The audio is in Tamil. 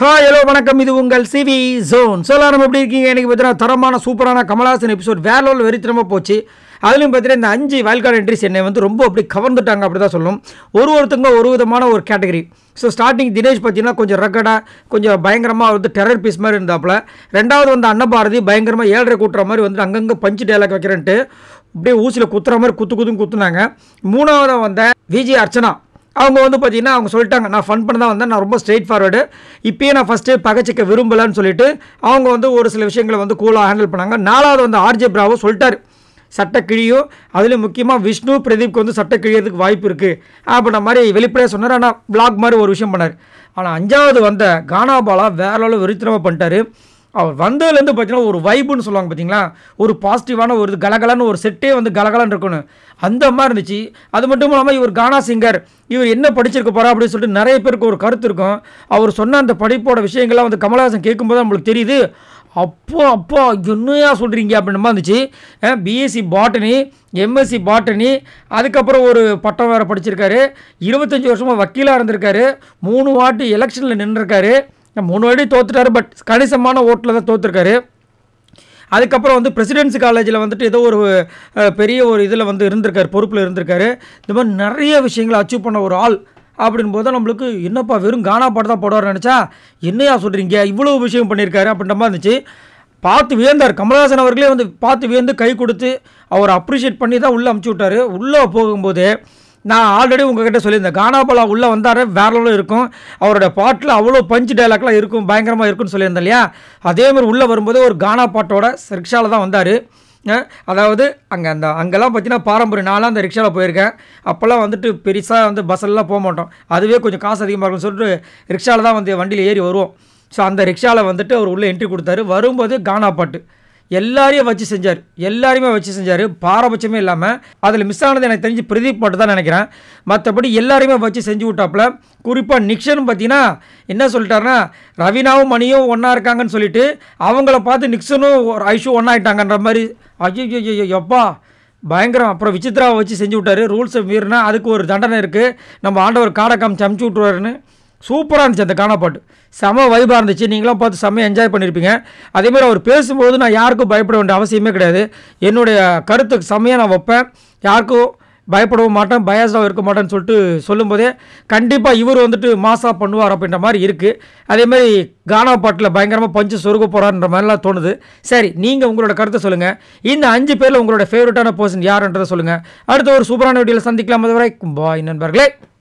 ஹாய் ஹலோ வணக்கம் இது உங்கள் சிவி ஜோன் சொல்லாரம் எப்படி இருக்கீங்க எனக்கு பார்த்தீங்கன்னா தரமான சூப்பரான கமலாசன் எபிசோட் வேற லெவல் வெறித்தனமாக போச்சு அதுலேயும் பார்த்தீங்கன்னா இந்த அஞ்சு வேல்கார்டு என்ட்ரிஸ் என்னை வந்து ரொம்ப அப்படி கவர்ந்துட்டாங்க அப்படி தான் சொல்லணும் ஒரு ஒருத்தங்க ஒரு விதமான ஒரு கேட்டகரி ஸோ ஸ்டார்டிங் தினேஷ் பார்த்தீங்கன்னா கொஞ்சம் ரெக்கடாக கொஞ்சம் பயங்கரமாக வந்து டெரர் பீஸ் மாதிரி இருந்தாப்புல ரெண்டாவது வந்து அன்னபாரதி பயங்கரமாக ஏழரை கூட்டுற மாதிரி வந்து அங்கங்கே பஞ்சு டேலாக் வைக்கிறேன்ட்டு அப்படியே ஊசியில் குத்துற மாதிரி குத்து குத்துன்னு குத்துனாங்க மூணாவதாக வந்த விஜய் அர்ச்சனா அவங்க வந்து பார்த்திங்கன்னா அவங்க சொல்லிட்டாங்க நான் ஃபன் பண்ண தான் வந்தேன் நான் ரொம்ப ஸ்ட்ரெயிட் ஃபார்வேர்டு இப்போயே நான் ஃபஸ்ட்டு பகச்சிக்க விரும்பலன்னு சொல்லிட்டு அவங்க வந்து ஒரு சில விஷயங்களை வந்து கூலாக ஹேண்டில் பண்ணாங்க நாலாவது வந்து ஆர்ஜே பிராவோ சொல்லிட்டார் சட்ட கிழியும் அதுலேயும் முக்கியமாக விஷ்ணு பிரதீப்க்கு வந்து சட்ட கிழியதுக்கு வாய்ப்பு இருக்குது அப்படின்ற மாதிரி வெளிப்படையாக சொன்னார் ஆனால் பிளாக் மாதிரி ஒரு விஷயம் பண்ணார் ஆனால் அஞ்சாவது வந்த கானாபாலா வேற அளவு வெறித்திரமாக பண்ணிட்டார் அவர் வந்ததுலேருந்து பார்த்தீங்கன்னா ஒரு வைப்புன்னு சொல்லுவாங்க பார்த்தீங்களா ஒரு பாசிட்டிவான ஒரு கலகலன்னு ஒரு செட்டே வந்து கலகலன்னு இருக்கணும் அந்த மாதிரி இருந்துச்சு அது மட்டும் இல்லாமல் இவர் கானா சிங்கர் இவர் என்ன படிச்சிருக்க போகிறா அப்படின்னு சொல்லிட்டு நிறைய பேருக்கு ஒரு கருத்து இருக்கும் அவர் சொன்ன அந்த படிப்போட விஷயங்கள்லாம் வந்து கமலஹாசன் கேட்கும்போது நம்மளுக்கு தெரியுது அப்போ அப்போ என்னையா சொல்கிறீங்க அப்படின்னு மாதிரி இருந்துச்சு பிஎஸ்சி பாட்டனி எம்எஸ்சி பாட்டனி அதுக்கப்புறம் ஒரு பட்டம் வேறு படிச்சிருக்காரு இருபத்தஞ்சி வருஷமாக வக்கீலாக இருந்திருக்காரு மூணு வாட்டி எலெக்ஷனில் நின்றுருக்காரு மூணு வழி தோத்துட்டார் பட் கணிசமான ஓட்டில் தான் தோற்றுருக்காரு அதுக்கப்புறம் வந்து பிரசிடென்சி காலேஜில் வந்துட்டு ஏதோ ஒரு பெரிய ஒரு இதில் வந்து இருந்திருக்கார் பொறுப்பில் இருந்திருக்காரு இந்த மாதிரி நிறைய விஷயங்களை அச்சீவ் பண்ண ஒரு ஆள் அப்படின் போது நம்மளுக்கு என்னப்பா வெறும் கானா பாட்டு தான் போடுவார் நினச்சா என்னையா சொல்கிறீங்க இவ்வளோ விஷயம் பண்ணியிருக்காரு அப்படின்ற மாதிரி இருந்துச்சு பார்த்து வியந்தார் கமல்ஹாசன் அவர்களே வந்து பார்த்து வியந்து கை கொடுத்து அவர் அப்ரிஷியேட் பண்ணி தான் உள்ளே அமுச்சு விட்டார் உள்ளே போகும்போது நான் ஆல்ரெடி உங்ககிட்ட சொல்லியிருந்தேன் கானாபலா உள்ளே வந்தார் வேற லெவலில் இருக்கும் அவரோட பாட்டில் அவ்வளோ பஞ்சு டைலாக்லாம் இருக்கும் பயங்கரமாக இருக்குன்னு சொல்லியிருந்தேன் இல்லையா அதேமாதிரி உள்ளே வரும்போது ஒரு கானா பாட்டோட ரிக்ஷாவில் தான் வந்தார் அதாவது அங்கே அந்த அங்கெல்லாம் பார்த்தீங்கன்னா பாரம்பரிய நாளாக அந்த ரிக்ஷாவில் போயிருக்கேன் அப்போல்லாம் வந்துட்டு பெருசாக வந்து பஸ்ஸெல்லாம் போக மாட்டோம் அதுவே கொஞ்சம் காசு அதிகமாக இருக்கும்னு சொல்லிட்டு ரிக்ஷாவில் தான் வந்து வண்டியில் ஏறி வருவோம் ஸோ அந்த ரிக்ஷாவில் வந்துட்டு அவர் உள்ளே என்ட்ரி கொடுத்தாரு வரும்போது கானா பாட்டு எல்லாரையும் வச்சு செஞ்சார் எல்லாரையுமே வச்சு செஞ்சார் பாரபட்சமே இல்லாமல் அதில் மிஸ் ஆனது எனக்கு தெரிஞ்சு பிரதீப் மட்டும் தான் நினைக்கிறேன் மற்றபடி எல்லாரையுமே வச்சு செஞ்சு விட்டாப்புல குறிப்பாக நிக்ஷன் பார்த்தீங்கன்னா என்ன சொல்லிட்டாருன்னா ரவினாவும் மணியும் ஒன்றா இருக்காங்கன்னு சொல்லிட்டு அவங்கள பார்த்து நிக்ஷனும் ஐஷும் ஒன்றா மாதிரி ஐயோ எப்பா பயங்கரம் அப்புறம் விசித்ராவை வச்சு செஞ்சு விட்டார் ரூல்ஸை மீறினா அதுக்கு ஒரு தண்டனை இருக்குது நம்ம ஆண்டவர் காடை காமிச்சு அமுச்சு விட்டுருவாருன்னு சூப்பராக இருந்துச்சு அந்த கானா பாட்டு செம வைபாக இருந்துச்சு நீங்களாம் பார்த்து செம்ம என்ஜாய் பண்ணியிருப்பீங்க அதேமாதிரி அவர் பேசும்போது நான் யாருக்கும் பயப்பட வேண்டிய அவசியமே கிடையாது என்னுடைய கருத்துக்கு செம்மையாக நான் வைப்பேன் யாருக்கும் பயப்படவும் மாட்டேன் பயாஸாகவும் இருக்க மாட்டேன்னு சொல்லிட்டு சொல்லும்போதே கண்டிப்பாக இவர் வந்துட்டு மாசாக பண்ணுவார் அப்படின்ற மாதிரி இருக்குது அதேமாதிரி கானா பாட்டில் பயங்கரமாக பஞ்சு சொருக போகிறான்ற மாதிரிலாம் தோணுது சரி நீங்கள் உங்களோட கருத்தை சொல்லுங்கள் இந்த அஞ்சு பேரில் உங்களோட ஃபேவரட்டான பர்சன் யாருன்றதை சொல்லுங்கள் அடுத்த ஒரு சூப்பரான வீடியோவில் சந்திக்கலாம் அதுவரை பாய் நண்பர்களே